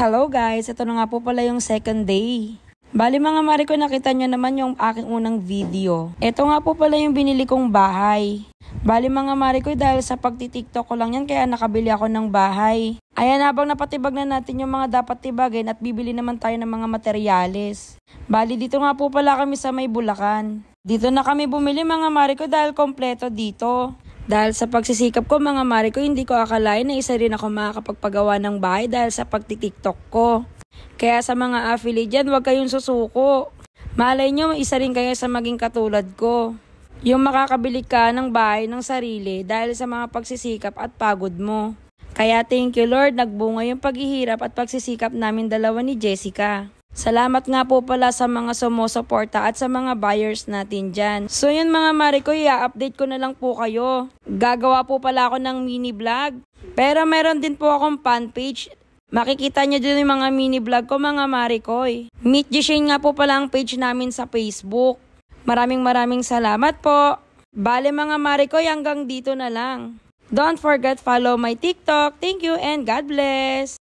Hello guys! Ito na nga po pala yung second day. Bali mga mari ko nakita nyo naman yung aking unang video. Ito nga po pala yung binili kong bahay. Bali mga mari ko dahil sa pagtitiktok ko lang yan kaya nakabili ako ng bahay. Ayan habang napatibag na natin yung mga dapat tibagin at bibili naman tayo ng mga materyales. Bali dito nga po pala kami sa may Bulacan. Dito na kami bumili mga mari ko dahil kompleto dito. Dahil sa pagsisikap ko mga mare ko, hindi ko akalain na isa rin ako makakapagpagawa ng bahay dahil sa pagtitiktok ko. Kaya sa mga affiliate dyan, huwag kayong susuko. Malay nyo, isa rin kayo sa maging katulad ko. Yung makakabili ka ng bahay ng sarili dahil sa mga pagsisikap at pagod mo. Kaya thank you Lord, nagbunga yung paghihirap at pagsisikap namin dalawa ni Jessica. Salamat nga po pala sa mga sumusuporta at sa mga buyers natin dyan. So yun mga mare ko, i-update ko na lang po kayo. Gagawa po pala ako ng mini vlog. Pero meron din po akong fan page. Makikita nyo dyan yung mga mini vlog ko mga mare Meet Jishane nga po pala ang page namin sa Facebook. Maraming maraming salamat po. Bale mga mare hanggang dito na lang. Don't forget follow my TikTok. Thank you and God bless.